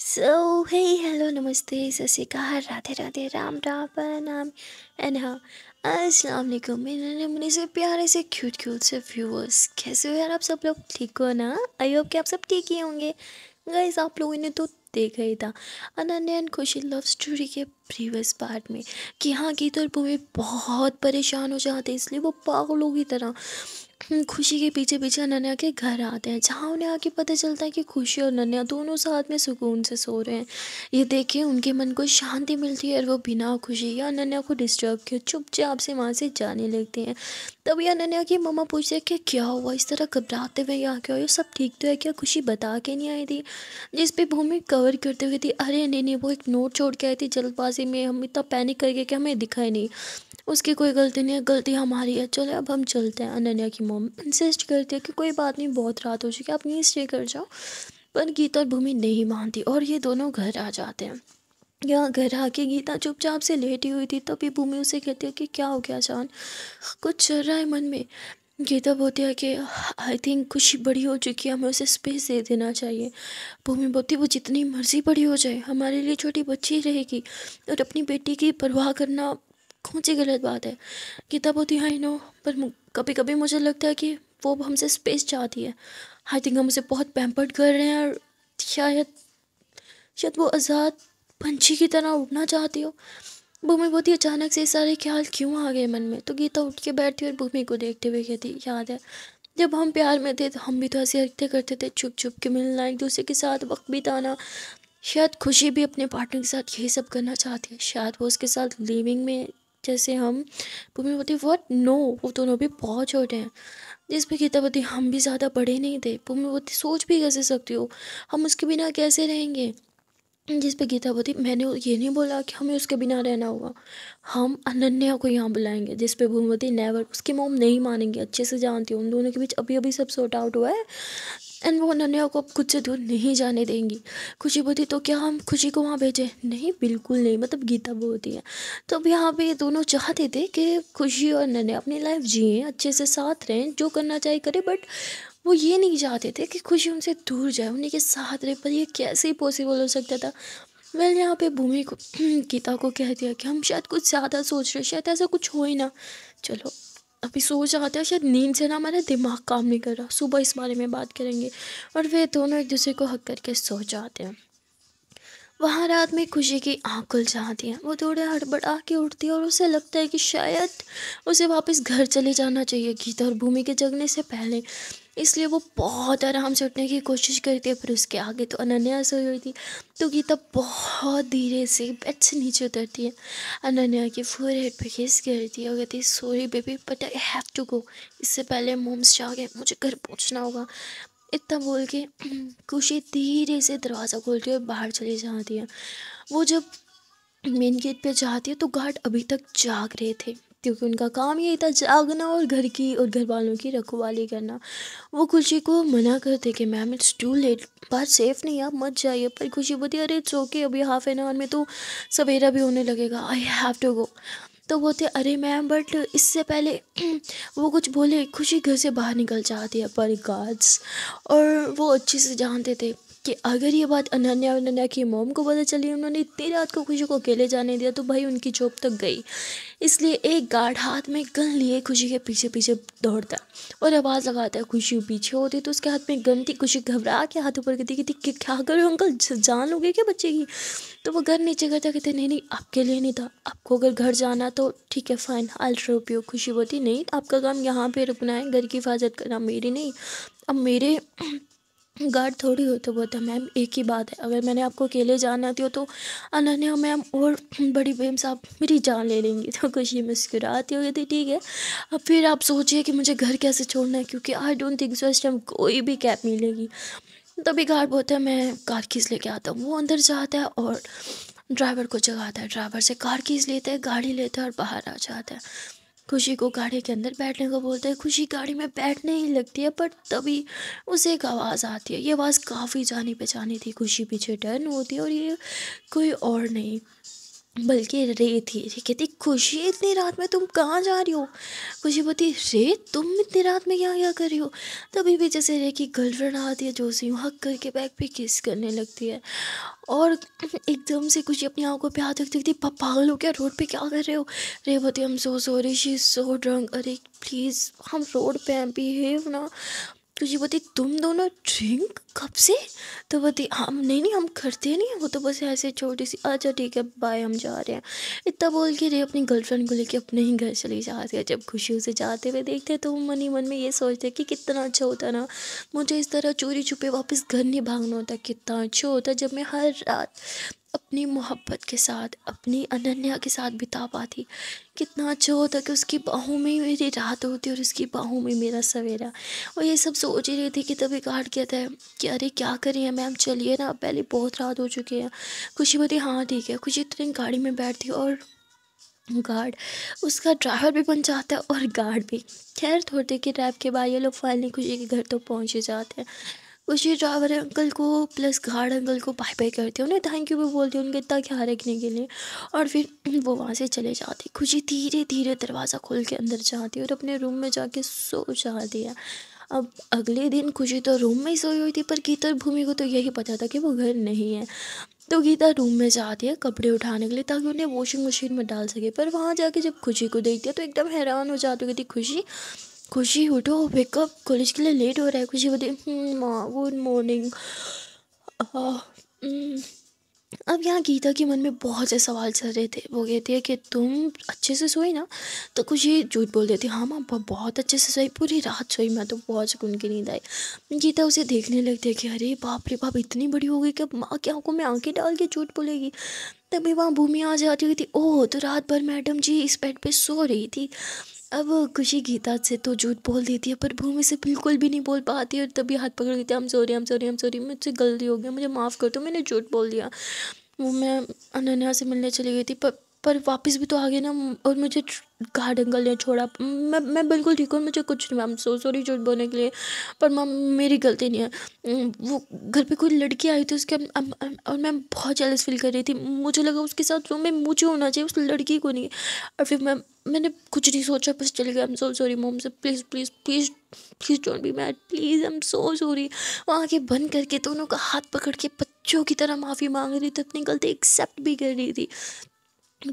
सो हे hello नमस्ते सत्या राधे राधे राम राम पर नाम एंड हाँ अस्सलाम वालेकुम मेरे अपने से प्यारे से क्यूट क्यूट से व्यूअर्स कैसे हो यार आप सब लोग ठीक हो ना आई होप कि आप सब ठीक ही होंगे गाइस आप लोगों ने तो देखा ही था Ananya and Khushi love story के प्रीवियस पार्ट में कि हाँ गीत और भूमि बहुत परेशान हो जाते इसलिए वो पागलों की तरह हम्म, खुशी के पीछे पीछे नन्या के घर आते हैं जहाँ उन्हें आके पता चलता है कि खुशी और नन्या दोनों साथ में सुकून से सो रहे हैं ये देखें उनके मन को शांति मिलती है और वो बिना खुशी या नन्या को डिस्टर्ब किए चुपचाप से वहाँ से जाने लगते हैं तभी अनन्या की मम्मा पूछ रहे कि क्या हुआ इस तरह घबराते हुए यहाँ क्या आयो सब ठीक तो है क्या खुशी बता के नहीं आई थी जिस पे भूमि कवर करते हुए थी अरे नहीं नहीं वो एक नोट छोड़ के आई थी जल्दबाजी में हम इतना पैनिक कर गए कि हमें दिखाई नहीं उसकी कोई गलती नहीं है गलती हमारी है चलो अब हम चलते हैं अनन्या की मोम इंसिस्ट करती है कि कोई बात नहीं बहुत रात हो चुकी आप यहीं स्टे कर जाओ पर गीता और भूमि नहीं मानती और ये दोनों घर आ जाते हैं यहाँ घर आके गीता चुपचाप से लेटी हुई थी तभी भूमि उसे कहती है कि क्या हो गया जान कुछ चल रहा है मन में गीता बोलती है कि आई थिंक खुशी बड़ी हो चुकी है हमें उसे स्पेस दे देना चाहिए भूमि बोलती वो जितनी मर्जी बड़ी हो जाए हमारे लिए छोटी बच्ची रहेगी और अपनी बेटी की परवाह करना कौन सी गलत बात है गीता बोलती है आई नो पर कभी कभी मुझे लगता है कि वो हमसे स्पेस चाहती है आई थिंक हम उसे बहुत पैम्पर्ड कर रहे हैं और शायद शायद वो आज़ाद पंछी की तरह उड़ना चाहती हो भूमि ही अचानक से सारे ख्याल क्यों आ गए मन में तो गीता उठ के बैठती और भूमि को देखते हुए कहती याद है जब हम प्यार में थे तो हम भी तो ऐसे हरकतें करते थे छुप छुप के मिलना एक दूसरे के साथ वक्त बिताना शायद खुशी भी अपने पार्टनर के साथ यही सब करना चाहती है शायद वो उसके साथ लिविंग में जैसे हम बोती वॉट नो वो दोनों भी बहुत छोटे हैं जिस पर गीता बोती हम भी ज़्यादा बड़े नहीं थे भूमि बोती सोच भी कैसे सकती हो हम उसके बिना कैसे रहेंगे जिस पे गीता बोलती मैंने ये नहीं बोला कि हमें उसके बिना रहना होगा हम अनन्या को यहाँ बुलाएंगे जिस पे भूमती नेवर उसके मोम नहीं मानेंगे अच्छे से जानती हूँ उन दोनों के बीच अभी अभी सब सॉर्ट आउट हुआ है एंड वो अनन्या को अब खुद से दूर नहीं जाने देंगी खुशी बोलती तो क्या हम खुशी को वहाँ भेजें नहीं बिल्कुल नहीं मतलब गीता बोलती है तो अब यहाँ पर दोनों चाहते थे कि खुशी और अनन्या अपनी लाइफ जिए अच्छे से साथ रहें जो करना चाहे करें बट वो ये नहीं चाहते थे कि खुशी उनसे दूर जाए उन्हीं के साथ रहे पर यह कैसे पॉसिबल हो सकता था मैंने यहाँ पे भूमि को गीता को कह दिया कि हम शायद कुछ ज़्यादा सोच रहे शायद ऐसा कुछ हो ही ना चलो अभी सोच आते हैं शायद नींद से ना हमारा दिमाग काम नहीं कर रहा सुबह इस बारे में बात करेंगे और वे दोनों एक दूसरे को हक करके सो जाते हैं वहाँ रात में खुशी की खुल जाती हैं वो थोड़े हड़बड़ा के उठती है और उसे लगता है कि शायद उसे वापस घर चले जाना चाहिए गीता और भूमि के जगने से पहले इसलिए वो बहुत आराम से उठने की कोशिश करती है पर उसके आगे तो अनन्या सोई हुई थी तो गीता बहुत धीरे से बेड से नीचे उतरती है अनन्या के फोर हेड पर खेस करती है और कहती है sorry baby but I have to go इससे पहले मोम्स जाके मुझे घर पहुँचना होगा इतना बोल के खुशी धीरे से दरवाज़ा खोलती है और बाहर चली जाती है वो जब मेन गेट पे जाती है तो गार्ड अभी तक जाग रहे थे क्योंकि उनका काम यही था जागना और घर की और घर वालों की रखवाली करना वो खुशी को मना करते कि मैम इट्स टू लेट बात सेफ नहीं आप मत जाइए पर खुशी बोलती अरे चौके अभी हाफ एन आवर में तो सवेरा भी होने लगेगा आई हैव टू गो तो बोलते अरे मैम बट इससे पहले वो कुछ बोले खुशी घर से बाहर निकल जाती है पर गार्ड्स और वो अच्छे से जानते थे कि अगर ये बात अनन्या अनन्या की मोम को पता चली उन्होंने इतनी रात को खुशी को अकेले जाने दिया तो भाई उनकी जॉब तक गई इसलिए एक गार्ड हाथ में गन लिए खुशी के पीछे पीछे दौड़ता और आवाज़ लगाता है खुशी पीछे होती तो उसके हाथ में गन थी खुशी घबरा के हाथ ऊपर कहती कि क्या करो अंकल जान लोगे क्या बच्चे की तो वो घर नीचे करता कहते नहीं नहीं आपके लिए नहीं था आपको अगर घर जाना तो ठीक है फ़ाइन आई रुपये खुशी बोलती नहीं आपका काम यहाँ पर रुकना है घर की हिफाजत करना मेरी नहीं अब मेरे गार्ड थोड़ी होते तो बोलते मैम एक ही बात है अगर मैंने आपको अकेले जाना आती हो तो अनन्या मैम और बड़ी बहन साहब मेरी जान ले लेंगी तो खुशी मुस्कुराती हो गई थी ठीक है अब फिर आप सोचिए कि मुझे घर कैसे छोड़ना है क्योंकि आई डोंट थिंक सो इस टाइम कोई भी कैब मिलेगी तभी गार्ड बोलता है मैं कार खींच लेके आता हूँ वो अंदर जाता है और ड्राइवर को जगाता है ड्राइवर से कार खींच लेते हैं गाड़ी लेते हैं और बाहर आ जाता है खुशी को गाड़ी के अंदर बैठने को बोलते हैं खुशी गाड़ी में बैठने ही लगती है पर तभी उसे एक आवाज़ आती है ये आवाज़ काफ़ी जानी पहचानी थी खुशी पीछे टर्न होती है और ये कोई और नहीं बल्कि रेत ही ये कहती खुशी इतनी रात में तुम कहाँ जा रही हो खुशी बोलती रेत तुम इतनी रात में यहाँ क्या कर रही हो तभी भी जैसे रे की गर्लफ्रेंड आती है जो यूँ हक करके बैग पे किस करने लगती है और एकदम से खुशी अपनी आँखों पे हाथ रखती देखती पागल हो क्या रोड पे क्या कर रहे हो रे बोती हम so sorry she so drunk अरे प्लीज़ हम रोड पे हैं बिहेव ना तो ये बोलती तुम दोनों ड्रिंक कब से तो बोलती हम नहीं नहीं हम करते नहीं वो तो बस ऐसे छोटी सी अच्छा ठीक है बाय हम जा रहे हैं इतना बोल के रे अपनी गर्लफ्रेंड को लेके अपने ही घर चली जाती है जब खुशी से जाते हुए देखते हैं तो मन ही मन में ये सोचते हैं कि कितना अच्छा होता ना मुझे इस तरह चोरी छुपे वापस घर नहीं भागना होता कितना अच्छा होता जब मैं हर रात अपनी मोहब्बत के साथ अपनी अनन्या के साथ बिता पाती कितना अच्छा होता कि उसकी बाहों में मेरी रात होती और उसकी बाहों में मेरा सवेरा और ये सब सोच ही रही थी कि तभी गार्ड कहता है कि अरे क्या करिए मैम चलिए ना पहले बहुत रात हो चुकी है खुशी बोती हाँ ठीक है खुशी तुरंत गाड़ी में बैठती और गार्ड उसका ड्राइवर भी बन जाता है और गार्ड भी खैर थोड़ी देर के रैप के बाद ये लोग फाइनली खुशी के घर तो पहुँच ही जाते हैं उसी ड्राइवर अंकल को प्लस घाट अंकल को बाय बाय करते हैं उन्हें थैंक यू भी बोलते उनके इतना ख्याल रखने के लिए और फिर वो वहाँ से चले जाते खुशी धीरे धीरे दरवाज़ा खोल के अंदर जाती है और अपने रूम में जाके सो जाती है अब अगले दिन खुशी तो रूम में ही सोई हुई थी पर गीता भूमि को तो यही पता था कि वो घर नहीं है तो गीता रूम में जाती है कपड़े उठाने के लिए ताकि उन्हें वॉशिंग मशीन में डाल सके पर वहाँ जाके जब खुशी को देखती है तो एकदम हैरान हो जाती थी खुशी खुशी उठो बेकअप कॉलेज के लिए लेट हो रहा है खुशी बोलती हम्म, माँ गुड मॉर्निंग हम्म, अब यहाँ गीता के मन में बहुत से सवाल चल रहे थे वो कहती है कि तुम अच्छे से सोई ना तो खुशी झूठ बोल देती हाँ माँ बहुत अच्छे से सोई पूरी रात सोई मैं तो बहुत सुकून की नींद आई गीता उसे देखने लगती है कि अरे बाप रे बाप इतनी बड़ी हो गई कि अब माँ की आंखों में आंखें डाल के झूठ बोलेगी तभी वहाँ भूमि आ जाती हुई थी ओह तो रात भर मैडम जी इस बेड पे सो रही थी अब खुशी गीता से तो झूठ बोल देती है पर भूमि से बिल्कुल भी नहीं बोल पाती और तभी हाथ पकड़ देती है हम सॉरी हम सॉरी हम सॉरी मुझसे गलती हो गई मुझे माफ़ कर दो मैंने झूठ बोल दिया वो मैं अनन्या से मिलने चली गई थी पर पर वापस भी तो आ गए ना और मुझे गार्डन गल ने छोड़ा मैं मैं बिल्कुल ठीक हूँ मुझे कुछ नहीं मैम सो सॉरी झूठ बोलने के लिए पर मैम मेरी गलती नहीं है वो घर पे कोई लड़की आई थी उसके और मैं बहुत जेलस फील कर रही थी मुझे लगा उसके साथ रूम में मुझे होना चाहिए उस लड़की को नहीं और फिर मैम मैंने कुछ नहीं सोचा बस चले गया एम सो सॉरी मोम से please please please please don't be mad please I am so sorry वहाँ के बंद करके दोनों का हाथ पकड़ के बच्चों की तरह माफ़ी मांग रही थी अपनी गलती एक्सेप्ट भी कर रही थी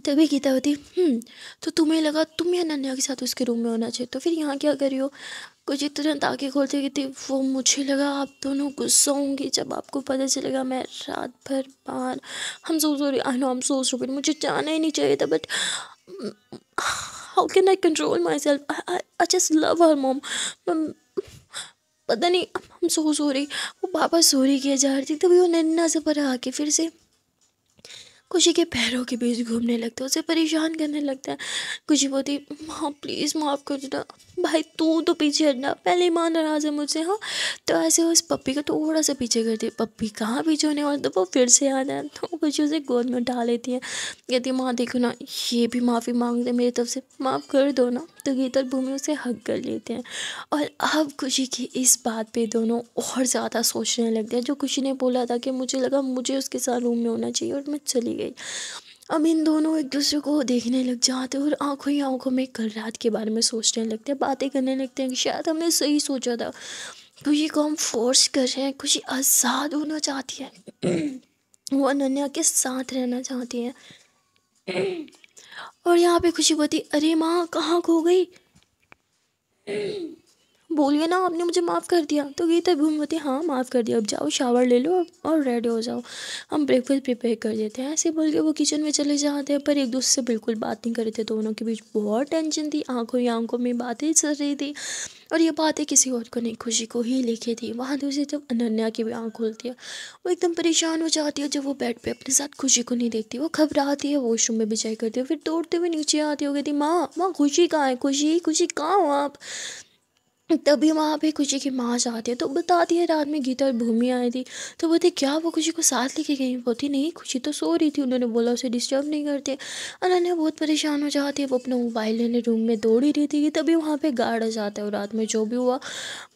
तभी गीता होती हम्म, तो तुम्हें लगा तुम या नन्या के साथ उसके रूम में होना चाहिए तो फिर यहाँ क्या करी हो कुछ इतने आगे खोलते थी वो मुझे लगा आप दोनों गुस्सा होंगे जब आपको पता चलेगा मैं रात भर बाहर हम सो सॉरी आई नो हम सो सॉरी मुझे जाना ही नहीं चाहिए था but how can I control myself I just love her mom पता नहीं हम सो सॉरी वो पापा रही किया जा रही थी तभी वो नन्ना से पर आके फिर से खुशी के पैरों के बीच घूमने लगता है उसे परेशान करने लगता है खुशी बोलती माँ प्लीज़ माफ़ कर देना भाई तू तो पीछे हटना पहले मान नाराज है मुझसे हाँ तो ऐसे उस पप्पी का थोड़ा सा पीछे करती दिया पप्पी कहाँ पीछे होने वाले तो वो फिर से आ है तो खुशी उसे गोद में उठा लेती है कहती माँ देखो ना ये भी माफ़ी मांग दे मेरी तरफ से माफ़ कर दो ना तो गीत और भूमि उसे हक कर लेते हैं और अब खुशी की इस बात पे दोनों और ज़्यादा सोचने लगते हैं जो खुशी ने बोला था कि मुझे लगा मुझे उसके साथ रूम में होना चाहिए और मैं चली गई अब इन दोनों एक दूसरे को देखने लग जाते हैं और आंखों ही आंखों में कल रात के बारे में सोचने लगते हैं बातें करने लगते हैं कि शायद हमने सही सोचा था खुशी को हम फोर्स कर रहे हैं खुशी आज़ाद होना चाहती है वो अनन्या के साथ रहना चाहती है और यहाँ पे खुशी बोती अरे माँ कहाँ खो गई बोलिए ना आपने मुझे माफ़ कर दिया तो गीता भूमवती हाँ माफ़ कर दिया अब जाओ शावर ले लो और रेडी हो जाओ हम ब्रेकफास्ट प्रिपेयर कर देते हैं ऐसे बोल के वो किचन में चले जाते हैं पर एक दूसरे से बिल्कुल बात नहीं कर रहे थे दोनों तो के बीच बहुत टेंशन थी आंखों ही आंखों में बातें चल रही थी और ये बातें किसी और को नहीं खुशी को ही लिखी थी वहाँ दूसरी तो जब अनन्या की भी आँख खुलती है वो एकदम परेशान हो जाती है जब वो बेड पर अपने साथ खुशी को नहीं देखती वो घबराती है वॉशरूम में बिचाई करती है फिर दौड़ते हुए नीचे आती हो गई थी माँ माँ खुशी कहाँ है खुशी खुशी कहाँ हो आप तभी वहाँ पे खुशी की माँ जाती है तो बताती है रात में गीता और भूमि आई थी तो बोलते क्या वो खुशी को साथ लेके गई बोलती नहीं खुशी तो सो रही थी उन्होंने बोला उसे डिस्टर्ब नहीं करते अनन्या बहुत परेशान हो जाती है वो अपना मोबाइल लेने रूम में दौड़ ही रही थी तभी वहाँ पे गार्ड आ जाता है और रात में जो भी हुआ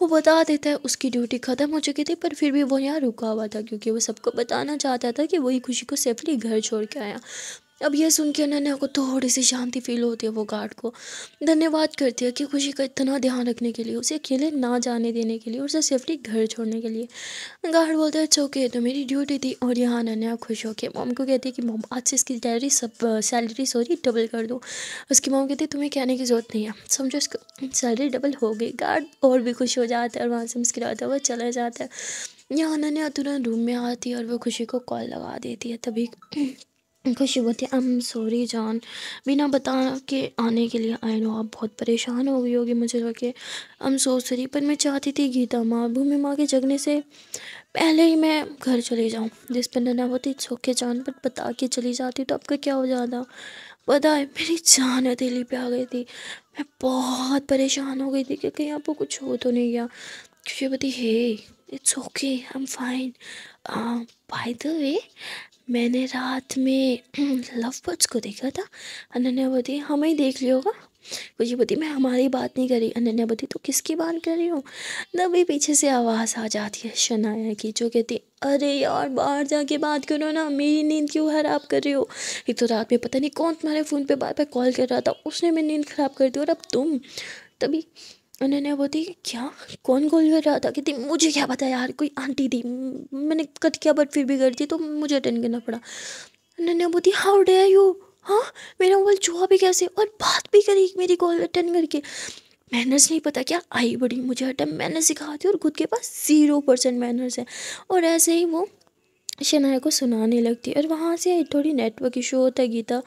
वो बता देता है उसकी ड्यूटी ख़त्म हो चुकी थी पर फिर भी वो यहाँ रुका हुआ था क्योंकि वो सबको बताना चाहता था कि वही खुशी को सेफली घर छोड़ के आया अब यह सुन के अनन्या को थोड़ी सी शांति फील होती है वो गार्ड को धन्यवाद करती है कि खुशी का इतना ध्यान रखने के लिए उसे अकेले ना जाने देने के लिए उसे सेफ्टी घर छोड़ने के लिए गार्ड बोलता है चौके अच्छा, तो मेरी ड्यूटी थी और यहाँ अनन्या खुश होके मॉम को कहती है कि मॉम आज से इसकी सैलरी सब सैलरी सॉरी डबल कर दो उसकी मॉम कहती है तुम्हें कहने की ज़रूरत नहीं है समझो इसको सैलरी डबल हो गई गार्ड और भी खुश हो जाता है और वहाँ से आता है वह चला जाता है यहाँ अनन्या तुरंत रूम में आती है और वह खुशी को कॉल लगा देती है तभी खुशी बोलती है आई एम सॉरी जान बिना बता के आने के लिए आई नो आप बहुत परेशान हो गई होगी मुझे लगे आई एम सो सॉरी पर मैं चाहती थी गीता माँ भूमि माँ के जगने से पहले ही मैं घर चले जाऊँ जिस पर नन्ना बोलती इट्स ओके जान बट बता के चली जाती तो आपका क्या हो जाता पता है मेरी जान हथेली पे आ गई थी मैं बहुत परेशान हो गई थी कि कहीं आपको कुछ हो तो नहीं गया खुशी बोती hey it's okay I am fine by the way मैंने रात में लव बर्ड्स को देखा था अनन्या बोती हमें हाँ, ही देख लिया होगा बोती मैं हमारी बात नहीं करी बोती तो किसकी बात कर रही हूँ भी पीछे से आवाज़ आ जाती है शनाया की जो कहती अरे यार बाहर जाके बात करो ना मेरी नींद क्यों ख़राब कर रही हो एक तो रात में पता नहीं कौन तुम्हारे फ़ोन पे बार बार कॉल कर रहा था उसने मेरी नींद ख़राब कर दी और अब तुम तभी उन्होंने वो क्या कौन गोल कर रहा था कहती मुझे क्या पता यार कोई आंटी थी मैंने कट किया बट फिर भी कर दी तो मुझे अटेंड करना पड़ा उन्होंने वो हाउ डे यू हाँ मेरा मोबाइल छुआ भी कैसे और बात भी करी मेरी कॉल अटेंड करके मैनर्स नहीं पता क्या आई बड़ी मुझे हटा मैंने सिखा दी और खुद के पास ज़ीरो परसेंट मैनर्स है और ऐसे ही वो शनाया को सुनाने लगती और वहाँ से थोड़ी नेटवर्क इशू होता गीता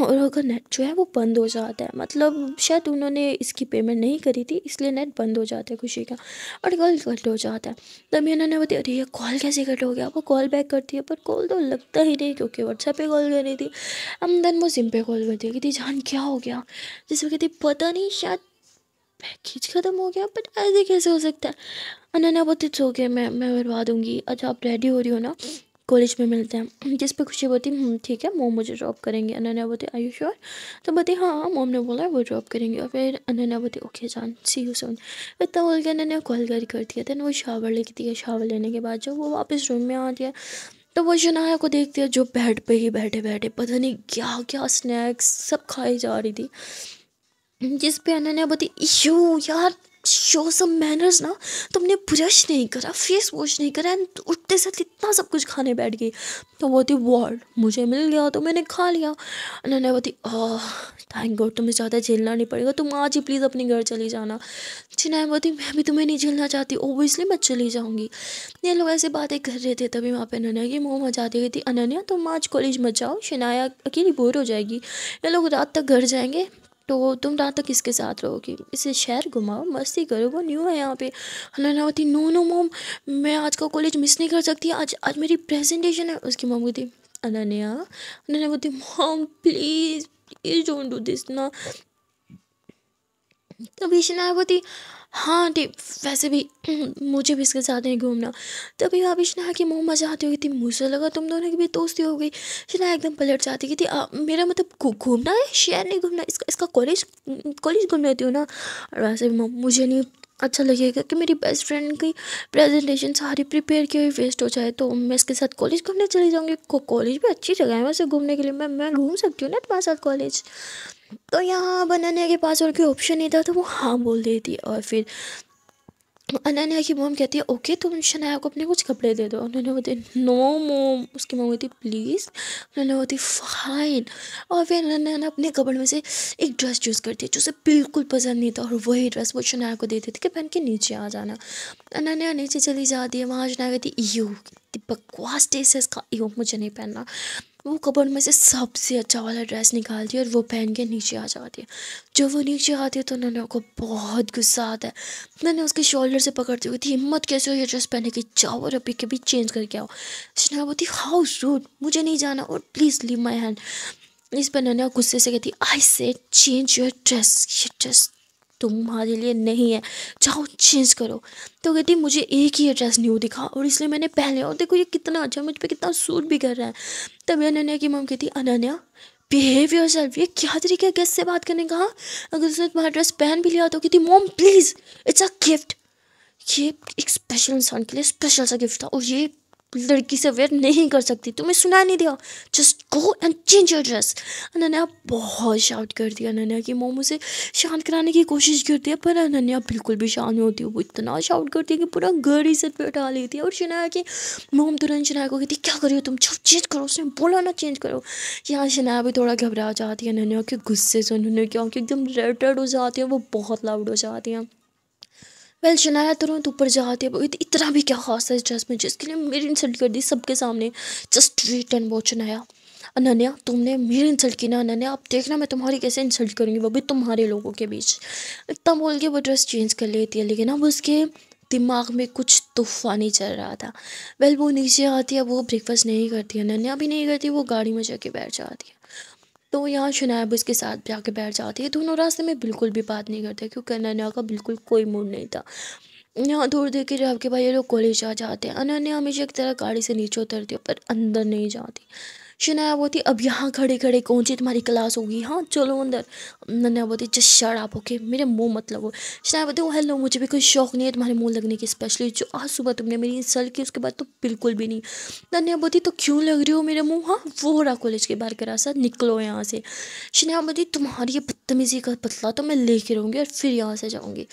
और अगर नेट जो है वो बंद हो जाता है मतलब शायद उन्होंने इसकी पेमेंट नहीं करी थी इसलिए नेट बंद हो जाता है खुशी का और कॉल कट हो जाता है तभी उन्होंने बताया अरे ये कॉल कैसे कट हो गया वो कॉल बैक करती है पर कॉल तो लगता ही नहीं क्योंकि व्हाट्सएप पे कॉल कर रही थी हम देन वो सिम पे कॉल करती है कहती जान क्या हो गया जिसमें कहती पता नहीं शायद पैकेज ख़त्म हो गया बट ऐसे कैसे हो सकता है अनन्या बहुत हो गया मैं मैं बर्बाद दूँगी अच्छा आप रेडी हो रही हो ना कॉलेज में मिलते हैं जिस पे खुशी बोलती हम्म, ठीक है मोम मुझे ड्रॉप करेंगे अनन्या बोलती यू श्योर तो बोती हाँ, हाँ मोम ने बोला वो ड्रॉप करेंगे और फिर अनन्या बोती ओके जान सी यू सोन इतना बोल के अनन्या कॉल कर कर दिया देन वो शावर लेती है शावर लेने के बाद जब वो वापस रूम में आती है तो वो जनाया को देखती है जो बेड पर ही बैठे बैठे पता नहीं क्या क्या स्नैक्स सब खाई जा रही थी जिस पे अनन्या बोती यू यार शो सम मैनर्स ना तुमने ब्रश नहीं करा फेस वॉश नहीं करा एंड उठते साथ इतना सब कुछ खाने बैठ गई तो वो थी वॉर्ड मुझे मिल गया तो मैंने खा लिया उन्होंने वो थी ओह थैंक गॉड तुम्हें ज़्यादा झेलना नहीं पड़ेगा तुम आज ही प्लीज़ अपने घर चली जाना जिन्हें वो थी मैं भी तुम्हें नहीं झेलना चाहती ओबियसली मैं चली जाऊँगी ये लोग ऐसे बातें कर रहे थे तभी वहाँ पर अनन्या की मोह मचा दी गई थी अनन्या तुम आज कॉलेज मत जाओ अकेली बोर हो जाएगी ये लोग रात तक घर जाएंगे तो तुम रात तक इसके साथ रहोगी इसे शहर घुमाओ मस्ती करो वो न्यू है यहाँ पे हलानावती नो नो मोम मैं आज का कॉलेज मिस नहीं कर सकती आज आज मेरी प्रेजेंटेशन है उसकी मोम कहती अनन्या अनन्या बोलती mom please please don't do this ना तभी शनाया हाँ डी वैसे भी मुझे भी इसके साथ नहीं घूमना तभी अभी शना की मुँह मजा आती हुई थी मुझसे लगा तुम दोनों की भी दोस्ती हो गई शना एकदम पलट जाती थी आ, मेरा मतलब घूमना है शहर नहीं घूमना इसका इसका कॉलेज कॉलेज घूम लेती हो ना और वैसे भी मुझे नहीं अच्छा लगेगा कि मेरी बेस्ट फ्रेंड की प्रेजेंटेशन सारी प्रिपेयर की हुई वेस्ट हो जाए तो मैं इसके साथ कॉलेज घूमने चली जाऊँगी कॉलेज भी अच्छी जगह है वैसे घूमने के लिए मैं मैं घूम सकती हूँ ना तुम्हारे साथ कॉलेज तो यहाँ अब अनन्या के पास और कोई ऑप्शन नहीं था तो वो हाँ बोल देती और फिर अनन्या की मोम कहती है ओके तुम शनाया को अपने कुछ कपड़े दे दो उन्होंने बोलती नो मोम उसकी मोम कहती प्लीज़ उन्होंने बोलती फाइन और फिर अनन्या ने अपने कपड़े में से एक ड्रेस चूज़ करती है जो उसे बिल्कुल पसंद नहीं था और वही ड्रेस वो शनाया को दे देती कि पहन के नीचे आ जाना अनन्या नीचे चली जाती है वहाँ शनाया कहती यू बकवास टेस्ट है इसका यू मुझे नहीं पहनना वो कपड़ में से सबसे अच्छा वाला ड्रेस निकालती है और वो पहन के नीचे आ जाती है जब वो नीचे आती है तो नन्हे को बहुत गुस्सा आता है मैंने उसके शोल्डर से पकड़ती हुई थी हिम्मत कैसे हो ये ड्रेस पहने की जाओ और अभी कभी चेंज करके आओ स्नेहा बोलती हाउ रूड मुझे नहीं जाना और प्लीज़ लीव माई हैंड इस पर नन्हे गुस्से से कहती I say change your dress ये ड्रेस तुम्हारे लिए नहीं है जाओ चेंज करो तो कहती मुझे एक ही एड्रेस न्यू दिखा और इसलिए मैंने पहले और देखो ये कितना अच्छा मुझ पर कितना सूट भी कर रहा है तभी अनन्या की मम कहती अनन्या बिहेव योर सेल्फ ये क्या तरीका है गेस्ट से बात करने का हाँ? अगर उसने तुम्हारा ड्रेस पहन भी लिया तो कहती मोम प्लीज़ इट्स अ गिफ्ट ये एक स्पेशल इंसान के लिए स्पेशल सा गिफ्ट था और ये लड़की से वेयर नहीं कर सकती तुम्हें सुना नहीं दिया just go and change your dress Ananya बहुत शाउट कर दिया अनन्या की मोमो से शांत कराने की कोशिश करती है पर अनन्या बिल्कुल भी शांत नहीं होती वो इतना शाउट करती है कि पूरा घर ही सर पर उठा लेती है और शनाया की मोम तुरंत शनाया को कहती क्या करियो तुम जब चेंज करो उसने बोला ना चेंज करो यहाँ शनाया भी थोड़ा घबरा जाती है अनन्या के गुस्से से उन्होंने क्या एकदम रेड रेड हो जाती है वो बहुत लाउड हो जाती हैं वेल शनाया तुरंत ऊपर जाती है इतना भी क्या खास है इस ड्रेस में जिसके लिए मेरी इंसल्ट कर दी सबके सामने just wait and watch Shanaya Ananya तुमने मेरी इंसल्ट की ना अनन्या आप देखना मैं तुम्हारी कैसे इंसल्ट करूँगी वो भी तुम्हारे लोगों के बीच इतना बोल के वो ड्रेस चेंज कर लेती है लेकिन अब उसके दिमाग में कुछ ही चल रहा था वेल वो नीचे आती है वो ब्रेकफास्ट नहीं करती अनन्या भी नहीं करती वो गाड़ी में जाके बैठ जाती है तो यहाँ शनाब उसके साथ भी आके बैठ जाती है दोनों रास्ते में बिल्कुल भी बात नहीं करते क्योंकि अनन्या का बिल्कुल कोई मूड नहीं था यहाँ दूर देख के राव के भाई ये लोग कॉलेज जा जाते हैं अनन्या हमेशा एक तरह गाड़ी से नीचे उतरती है पर अंदर नहीं जाती शनायावती अब यहाँ खड़े खड़े कौन सी तुम्हारी क्लास होगी हाँ चलो अंदर नन्यावती जस्ट शर्ट आप ओके मेरे मुंह मत लगो शनायावती वो oh, हेलो मुझे भी कोई शौक नहीं है तुम्हारे मुंह लगने की स्पेशली जो आज सुबह तुमने मेरी इंसल्ट की उसके बाद तो बिल्कुल भी नहीं नन्यावती तो क्यों लग रही हो मेरे मुँह हाँ वो रहा कॉलेज के बाहर का रास्ता निकलो यहाँ से शनायावती तुम्हारी ये बदतमीजी का पतला तो मैं लेके रहूँगी और फिर यहाँ से जाऊँगी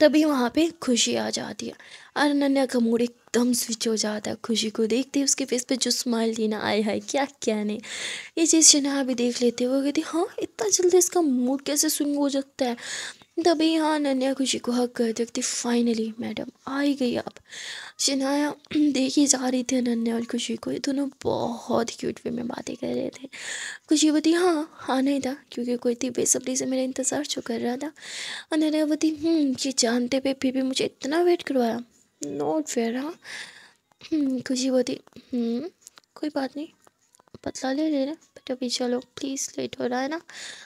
तभी वहाँ पे खुशी आ जाती है अरे नन्या का मूड एक एकदम स्विच हो जाता है खुशी को देखते उसके फेस पे जो स्माइल थी ना आए हाय क्या क्या नहीं ये चीज़ शनाया भी देख लेते वो कहती हाँ इतना जल्दी इसका मूड कैसे स्विंग हो सकता है तभी हाँ नन्या खुशी को हक कर देखती फाइनली मैडम आई गई आप शनाया देखी जा रही थी अनन्या और खुशी को ये दोनों बहुत क्यूट वे में बातें कर रहे थे खुशी बोती हाँ हाँ नहीं था क्योंकि कोई थी बेसब्री से मेरा इंतज़ार जो कर रहा था अनन्या बोती हम्म, ये जानते पे फिर भी मुझे इतना वेट करवाया नोट फेयर हाँ खुशी बहुत ही कोई बात नहीं पतला ले लेना बट अभी चलो प्लीज़ लेट हो रहा है ना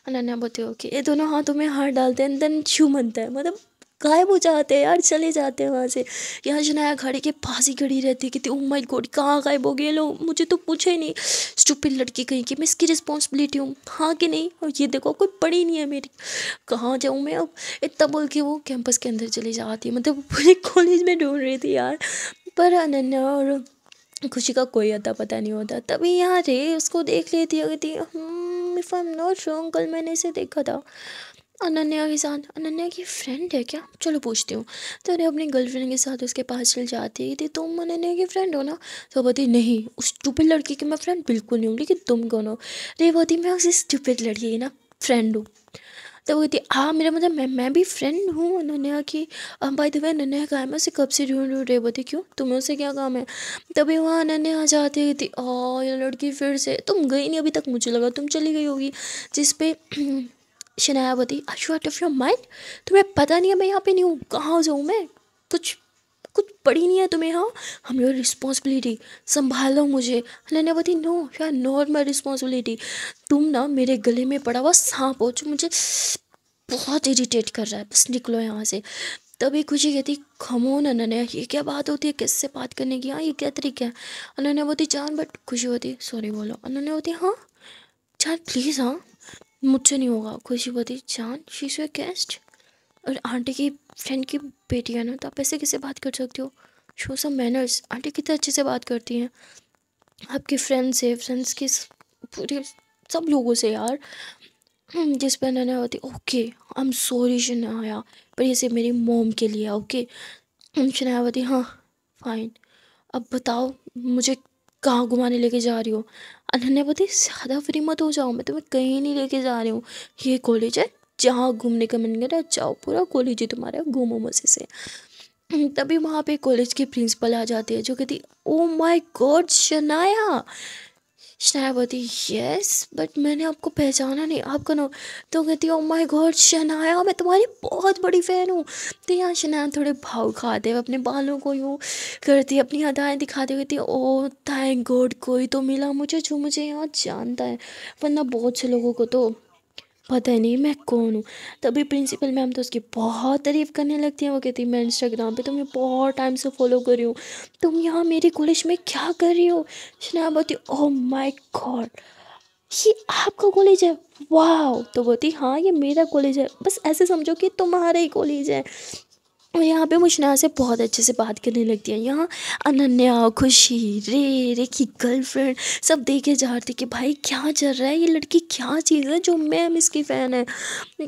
अनन्या बोलते ओके ये दोनों हाथों में हार डालते हैं देन छू मनता है मतलब गायब हो जाते हैं यार चले जाते हैं वहाँ से यहाँ नया खड़े के पास ही खड़ी रहती है कहती ओ माई गॉड कहाँ गायब हो गए लोग मुझे तो पूछे ही नहीं स्टूपिड लड़की कहीं कि मैं इसकी रिस्पॉन्सिबिलिटी हूँ हाँ कि नहीं और ये देखो कोई पड़ी नहीं है मेरी कहाँ जाऊँ मैं अब इतना बोल के वो कैंपस के अंदर चली जाती है मतलब पूरे कॉलेज में ढूंढ रही थी यार पर अनन्या और खुशी का कोई अता पता नहीं होता तभी यहाँ रे उसको देख लेती अगर थी if I am not wrong कल मैंने इसे देखा था अनन्या के साथ अनन्या की फ्रेंड है क्या चलो पूछती हूँ तो अरे अपनी गर्लफ्रेंड के साथ उसके पास चल जाती थी तुम अनन्या की फ्रेंड हो ना तो बोती नहीं उस स्टूपिड लड़की की मैं फ्रेंड बिल्कुल नहीं हूँ लेकिन तुम कौन हो तो बोती मैं उसी स्टूपिड लड़की की ना फ्रेंड हूँ तो वो कहती हाँ मेरा मतलब मैं मैं भी फ्रेंड हूँ अनन्या की बाई द वे अनन्या का है मैं उसे कब से ढूंढ ढूंढ रही तो बोती क्यों तुम्हें उसे क्या काम है तभी वहाँ अनन्या आ जाती कहती ओ ये लड़की फिर से तुम गई नहीं अभी तक मुझे लगा तुम चली गई होगी जिस पे शनायावती शू आउट ऑफ योर माइंड तुम्हें पता नहीं है मैं यहाँ पे नहीं हूँ कहाँ जाऊँ मैं कुछ कुछ पड़ी नहीं है तुम्हें हाँ हम योर रिस्पॉन्सिबिलिटी संभालो मुझे बोती no you are not my responsibility तुम ना मेरे गले में पड़ा हुआ सांप हो जो मुझे बहुत इरीटेट कर रहा है बस निकलो यहाँ से तभी खुशी कहती खमो ना ये क्या बात होती है किससे बात करने की हाँ ये क्या तरीका है अनन्या बोती जान बट खुशी होती सॉरी बोलो अनन्या होती हाँ जान प्लीज़ हाँ मुझसे नहीं होगा खुशीवती चांद शीश योर गेस्ट और आंटी की फ्रेंड की बेटी है ना तो आप ऐसे किससे बात कर सकते हो शो सम मैनर्स आंटी कितने अच्छे से बात करती हैं आपके फ्रेंड से फ्रेंड्स के पूरे सब लोगों से यार हम्म, जिस पर नैना होती okay I am sorry Shanaya पर ये सिर्फ मेरी मोम के लिए ओके होती हम्म, हाँ फाइन अब बताओ मुझे कहाँ घुमाने लेके जा रही हो अनन्या बोलती ज़्यादा फ्री मत हो जाओ मैं तुम्हें कहीं नहीं लेके जा रही हूँ ये कॉलेज है जहाँ घूमने का मन करा जाओ पूरा कॉलेज ही तुम्हारा घूमो मज़े से तभी वहाँ पे कॉलेज की प्रिंसिपल आ जाती है जो कहती oh my god Shanaya Shanaya yes but मैंने आपको पहचाना नहीं आपका नो तो कहती है ओ घोट शनाया मैं तुम्हारी बहुत बड़ी फ़ैन हूँ तो यहाँ शनाया थोड़े भाव खाते हुए अपने बालों को यूँ करती है अपनी अदाएँ दिखाती कहती है ओ थैंक गॉड कोई तो मिला मुझे जो मुझे यहाँ जानता है वरना बहुत से लोगों को तो पता नहीं मैं कौन हूँ तभी प्रिंसिपल मैम तो उसकी बहुत तारीफ़ करने लगती हैं वो कहती है मैं इंस्टाग्राम पे तुम्हें बहुत टाइम से फॉलो कर रही हूँ तुम यहाँ मेरे कॉलेज में क्या कर रही हो स्नेहा बोलती ओह माई गॉड ये आपका कॉलेज है वाह तो बोलती हाँ ये मेरा कॉलेज है बस ऐसे समझो कि तुम्हारा ही कॉलेज है और यहाँ पे मुझे नया से बहुत अच्छे से बात करने लगती है यहाँ अनन्या खुशी रे रे की गर्लफ्रेंड सब देखे जा रहे थे कि भाई क्या चल रहा है ये लड़की क्या चीज़ है जो मैम इसकी फ़ैन है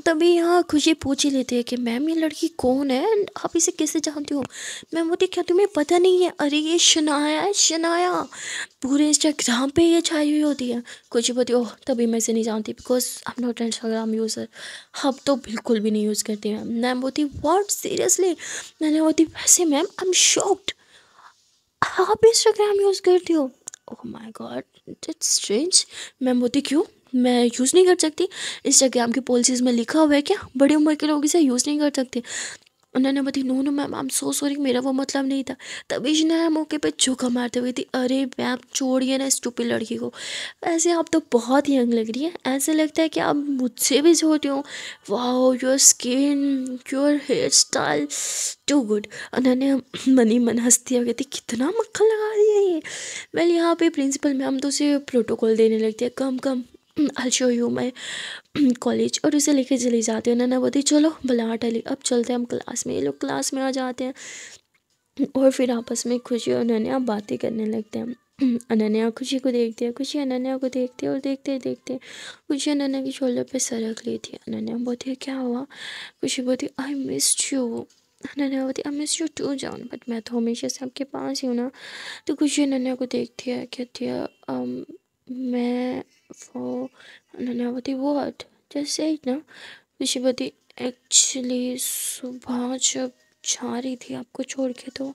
तभी यहाँ खुशी पूछ ही लेती है कि मैम ये लड़की कौन है एंड आप इसे कैसे जानती हो मैम वो क्या तुम्हें पता नहीं है अरे ये शनाया है शनाया पूरे इंस्टाग्राम पर ये छाई हुई होती है कुछ बोती ओह तभी मैं इसे नहीं जानती because I not Instagram user हम तो बिल्कुल भी नहीं यूज़ करती मैम मैम बोती व्हाट सीरियसली मैंने वो थी वैसे मैम आई एम शॉक्ड आप इंस्टाग्राम यूज़ करती हो oh my god that's strange ma'am बोलती क्यों मैं यूज़ नहीं कर सकती इंस्टाग्राम की पॉलिसीज़ में लिखा हुआ है क्या बड़ी उम्र के लोग इसे यूज़ नहीं कर सकते उन्होंने बताई no no ma'am I am so sorry मेरा वो मतलब नहीं था तभी शनाया मौके पे झोंका मारते हुए थी अरे मैम छोड़िए ना इस चुपी लड़की को ऐसे आप तो बहुत यंग लग रही है ऐसे लगता है कि आप मुझसे भी छोटी हो wow your skin your hair style too good उन्होंने मनी मन हंसती हो गई थी कितना मक्खन लगा दिया ये वेल यहाँ पे प्रिंसिपल मैम तो उसे प्रोटोकॉल देने लगती है come come I'll show you my college और उसे लेके चली जाती हैं नैना बोलती चलो बलाट अली अब चलते हैं हम क्लास में ये लोग क्लास में आ जाते हैं और फिर आपस में खुशी और नैना बातें करने लगते हैं अनन्या खुशी को देखती है खुशी अनन्या को देखती है और देखते देखते खुशी अनन्या के शोल्डर पे सरक लेती है अनन्या बोलती है क्या हुआ खुशी बोलती आई मिस यू अनन्या बोलती आई मिस यू टू जान बट मैं तो हमेशा से आपके पास ही हूँ ना तो खुशी अनन्या को देखती है कहती है मैं for Nanavati what? Just say it now. विशुपति actually सुबह जब जा रही थी आपको छोड़ के तो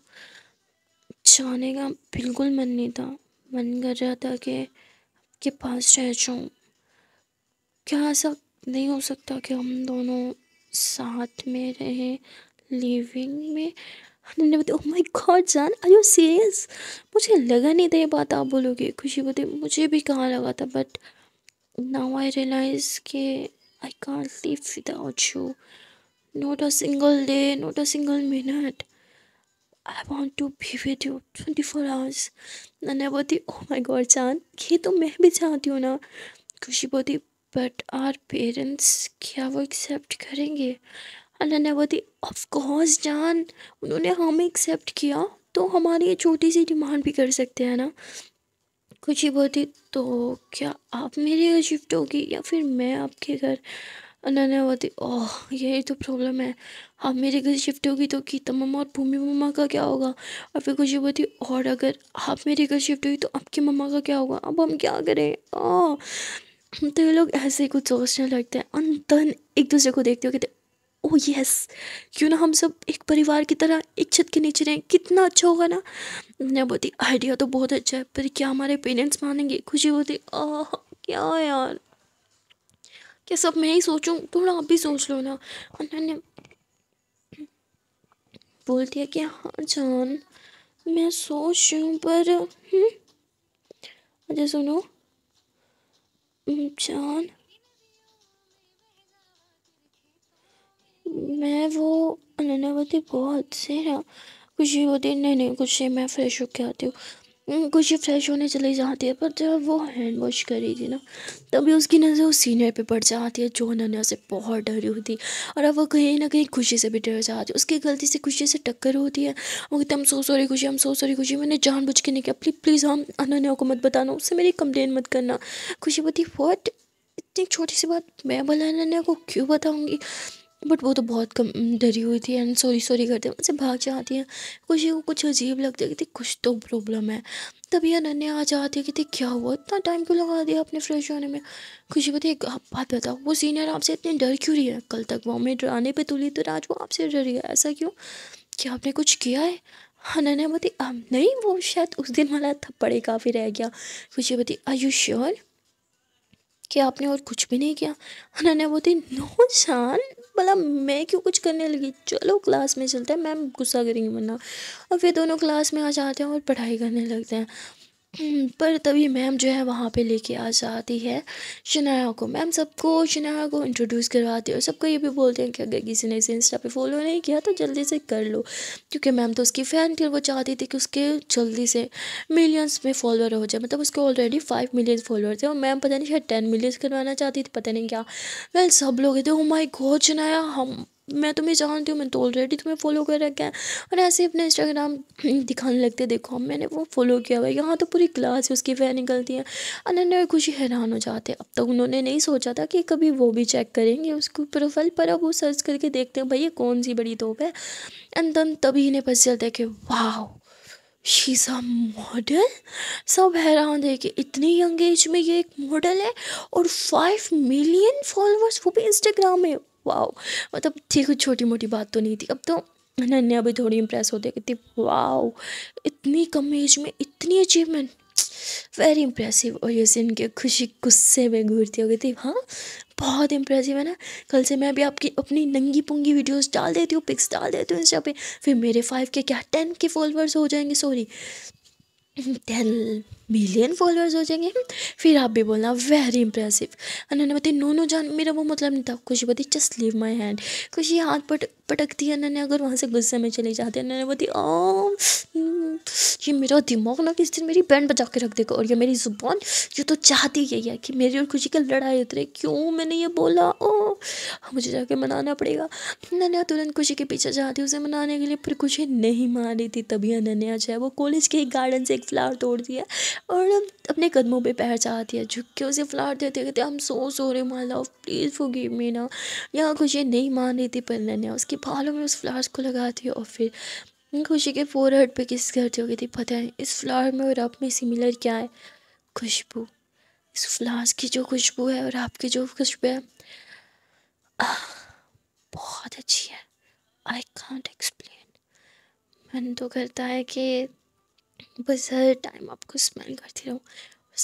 जाने का बिल्कुल मन नहीं था मन कर रहा था कि आपके पास रह जाऊँ क्या ऐसा नहीं हो सकता कि हम दोनों साथ में रहें लिविंग में हमने बताया ओह माय गॉड जान आर यू सीरियस मुझे लगा नहीं था ये बात आप बोलोगे खुशी बोलते मुझे भी कहाँ लगा था बट नाउ आई रियलाइज के I can't live without you not a single day not a single minute I want to be with you twenty four hours नन्या बोलती ओह माई गॉड जान ये तो मैं भी चाहती हूँ ना खुशी बोलती बट आर पेरेंट्स क्या वो एक्सेप्ट करेंगे अल्लाह ने बोली ऑफ जान उन्होंने हमें एक्सेप्ट किया तो हमारी ये छोटी सी डिमांड भी कर सकते हैं ना कुछ ही बोलती तो क्या आप मेरे घर शिफ्ट होगी या फिर मैं आपके घर अनन्या बोलती ओह यही तो प्रॉब्लम है आप मेरे घर शिफ्ट होगी तो गीता मम्मा और भूमि मम्मा का क्या होगा और फिर कुछ बोलती और अगर आप मेरे घर शिफ्ट होगी तो आपकी मम्मा का क्या होगा अब हम क्या करें ओह तो ये लोग ऐसे ही कुछ सोचने लगते हैं अन तन एक दूसरे को देखते हो कहते तो ओ oh, यस क्यों ना हम सब एक परिवार की तरह एक छत के नीचे रहें कितना अच्छा होगा ना मैंने बोलती आइडिया तो बहुत अच्छा है पर क्या हमारे पेरेंट्स मानेंगे खुशी होती आह क्या यार क्या सब मैं ही सोचूं थोड़ा आप भी सोच लो ना उन्होंने बोलती है कि हाँ जान मैं सोच रही हूँ पर हम्म, अच्छा सुनो जान मैं वो बोलती बहुत से ना खुशी होती नहीं नहीं गुस्से मैं फ्रेश होके आती हूँ खुशी हम्म, फ्रेश होने चली जाती है पर जब वो हैंड वॉश करी थी ना तभी उसकी नज़र उस सीनियर पे पड़ जाती है जो अनन्या से बहुत डरी हुई थी और अब वो कहीं ना कहीं खुशी से भी डर जाती है उसकी गलती से खुशी से टक्कर होती है वो कहते हम सो सॉरी खुशी हम सो सॉरी खुशी मैंने जान बुझ के नहीं किया प्लीज़ प्लीज़ हम अनन्या को मत बताना उससे मेरी कंप्लेन मत करना खुशी बोती बहुत इतनी छोटी सी बात मैं बोला अनन्या को क्यों बताऊँगी बट वो तो बहुत कम डरी हुई थी एंड सॉरी सॉरी करते वहाँ से भाग जाती हैं खुशी को कुछ अजीब लगता है कि कुछ तो प्रॉब्लम है तभी अनन्या आ जाती है कि थी क्या हुआ इतना टाइम क्यों लगा दिया आपने फ्रेश होने में खुशी को एक बात बताओ वो सीनियर आपसे इतने डर क्यों रही है कल तक वो हमें डराने पर तुली तो आज वो आपसे डर रही है ऐसा क्यों क्या आपने कुछ किया है अनन्या हाँ, बोती नहीं वो शायद उस दिन वाला थप्पड़ ही काफ़ी रह गया खुशी बोती आर यू श्योर कि आपने और कुछ भी नहीं किया उन्होंने बोलती नो शान भला मैं क्यों कुछ करने लगी चलो क्लास में चलते हैं मैम गुस्सा करेंगी वरना और फिर दोनों क्लास में आ जाते हैं और पढ़ाई करने लगते हैं हम्म, पर तभी मैम जो है वहाँ पे लेके आ जाती है शनाया को मैम सबको शनाया को इंट्रोड्यूस करवाती है और सबको ये भी बोलते हैं कि अगर किसी ने इसे इंस्टा पे फॉलो नहीं किया तो जल्दी से कर लो क्योंकि मैम तो उसकी फ़ैन थी वो चाहती थी कि उसके जल्दी से मिलियंस में फॉलोअर हो जाए मतलब उसके ऑलरेडी फाइव मिलियन फॉलोअर थे और मैम पता नहीं शायद टेन मिलियंस करवाना चाहती थी पता नहीं क्या वेल सब लोग थे ओ oh माई शनाया हम मैं तुम्हें जानती हूँ मैं तो ऑलरेडी तुम्हें फ़ॉलो कर रखा है और ऐसे अपने इंस्टाग्राम दिखाने लगते देखो मैंने वो फॉलो किया हुआ है यहाँ तो पूरी क्लास है उसकी फैन निकलती है अनन्या और खुशी हैरान हो जाते हैं अब तक उन्होंने नहीं सोचा था कि कभी वो भी चेक करेंगे उसकी प्रोफाइल पर अब वो सर्च करके देखते हैं भाई ये कौन सी बड़ी तोप है एंड देन तभी इन्हें पता चलता है कि वाह शीशा मॉडल सब हैरान है कि इतनी यंग एज में ये एक मॉडल है और फाइव मिलियन फॉलोअर्स वो भी इंस्टाग्राम में वाह मतलब थी कुछ छोटी मोटी बात तो नहीं थी अब तो नन्हे अभी थोड़ी इम्प्रेस होते कि थी वाह इतनी कम एज में इतनी अचीवमेंट वेरी इंप्रेसिव और ये सुन के खुशी गुस्से में घूरती हो गई थी हाँ बहुत इंप्रेसिव है ना कल से मैं भी आपकी अपनी नंगी पुंगी वीडियोस डाल देती हूँ पिक्स डाल देती हूँ इंस्टा पे फिर मेरे फाइव के क्या टेन के फॉलोअर्स हो जाएंगे सॉरी टेन मिलियन फॉलोअर्स हो जाएंगे फिर आप भी बोलना वेरी इंप्रेसिव अन्य बताई नो नो जान मेरा वो मतलब नहीं था खुशी बताई जस्ट लीव माई हैंड खुशी हाथ बट पटकती है अनन्या अगर वहाँ से गुस्से में जाते जाती अनन्या बोलती ओ हम्म, ये मेरा दिमाग ना किस दिन मेरी बैंड बजा के रख देगा और ये मेरी ज़ुबान ये तो चाहती यही है कि मेरी और खुशी की लड़ाई उतरे क्यों मैंने ये बोला ओ मुझे जाके मनाना पड़ेगा नन्या तुरंत खुशी के पीछे जाती उसे मनाने के लिए पर खुशी नहीं मान रही थी तभी अनन्या जो है वो कॉलेज के एक गार्डन से एक फ्लावर तोड़ती है और अपने कदमों पर पैर चाहती है झुक के उसे फ्लावर देते कहते हम सो सो रहे माई प्लीज़ फॉरगिव मीना यहाँ खुशी नहीं मान रही थी पर अनन्या उसकी के बालों में उस फ्लावर्स को लगाती है और फिर खुशी के फोर हट पर किस करती होगी थी पता नहीं इस फ्लावर में और आप में सिमिलर क्या है खुशबू इस फ्लावर्स की जो खुशबू है और आपकी जो खुशबू है आ, बहुत अच्छी है आई कॉन्ट एक्सप्लेन मन तो करता है कि बस हर टाइम आपको स्मेल करती रहूँ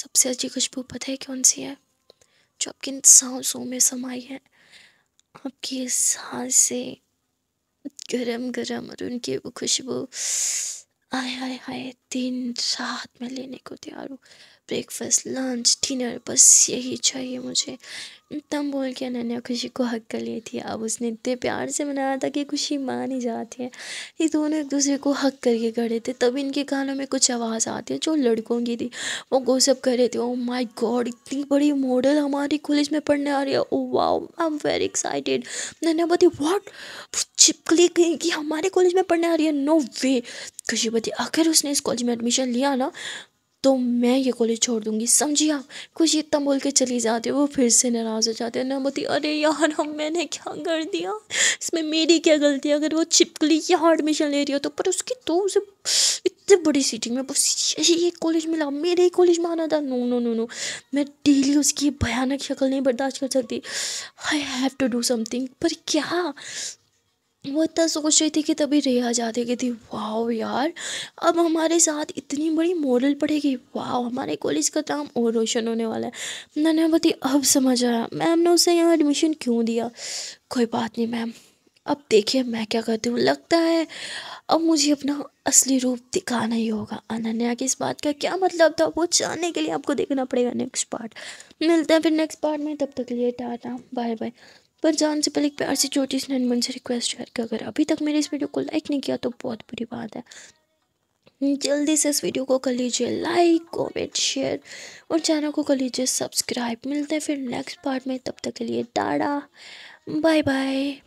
सबसे अच्छी खुशबू पता है कौन सी है जो आपकी सांसों में समाई है आपकी सांस से गरम गरम और उनकी वो खुशबू आए हाय हाय दिन रात मैं लेने को तैयार हूँ ब्रेकफास्ट लंच डिनर बस यही चाहिए मुझे तब बोल के नन्या खुशी को हक कर ली थी अब उसने इतने प्यार से मनाया था कि खुशी मान ही जाती है ये दोनों एक दूसरे को हक करके खड़े थे तब इनके कानों में कुछ आवाज़ आती है जो लड़कों की थी वो गोसअप कर रहे थे ओ माय गॉड इतनी बड़ी मॉडल हमारी कॉलेज में पढ़ने आ रही है oh wow I am very excited नन्या बोती वॉट चिपकली गई कि हमारे कॉलेज में पढ़ने आ रही है नो वे खुशी बोती अगर उसने इस कॉलेज में एडमिशन लिया ना तो मैं ये कॉलेज छोड़ दूँगी समझिए आप कुछ इतना बोल के चली जाती है वो फिर से नाराज़ हो जाते हैं बोती अरे यार हम मैंने क्या कर दिया इसमें मेरी क्या गलती है अगर वो छिपकली यहाँ एडमिशन ले रही हो तो पर उसकी तो उसे इतनी बड़ी सिटी में बस यही एक कॉलेज मिला मेरे ही कॉलेज में आना था नो नो नो नो मैं डेली उसकी भयानक शक्ल नहीं बर्दाश्त कर सकती I have to do something पर क्या वो इतना सोच रही थी कि तभी रेहा जाते की थी वाह यार अब हमारे साथ इतनी बड़ी मॉडल पड़ेगी वाह हमारे कॉलेज का नाम और रोशन होने वाला है बती अब समझ आया मैम ने उसे यहाँ एडमिशन क्यों दिया कोई बात नहीं मैम अब देखिए मैं क्या करती हूँ लगता है अब मुझे अपना असली रूप दिखाना ही होगा अनन्या की इस बात का क्या मतलब था वो जानने के लिए आपको देखना पड़ेगा नेक्स्ट पार्ट मिलते हैं फिर नेक्स्ट पार्ट में तब तक के लिए टाटा बाय बाय पर जान से पहले एक प्यार से छोटी सी मन से रिक्वेस्ट है कि अगर अभी तक मेरे इस वीडियो को लाइक नहीं किया तो बहुत बुरी बात है जल्दी से इस वीडियो को कर लीजिए लाइक कमेंट शेयर और चैनल को कर लीजिए सब्सक्राइब मिलते हैं फिर नेक्स्ट पार्ट में तब तक के लिए टाड़ा बाय बाय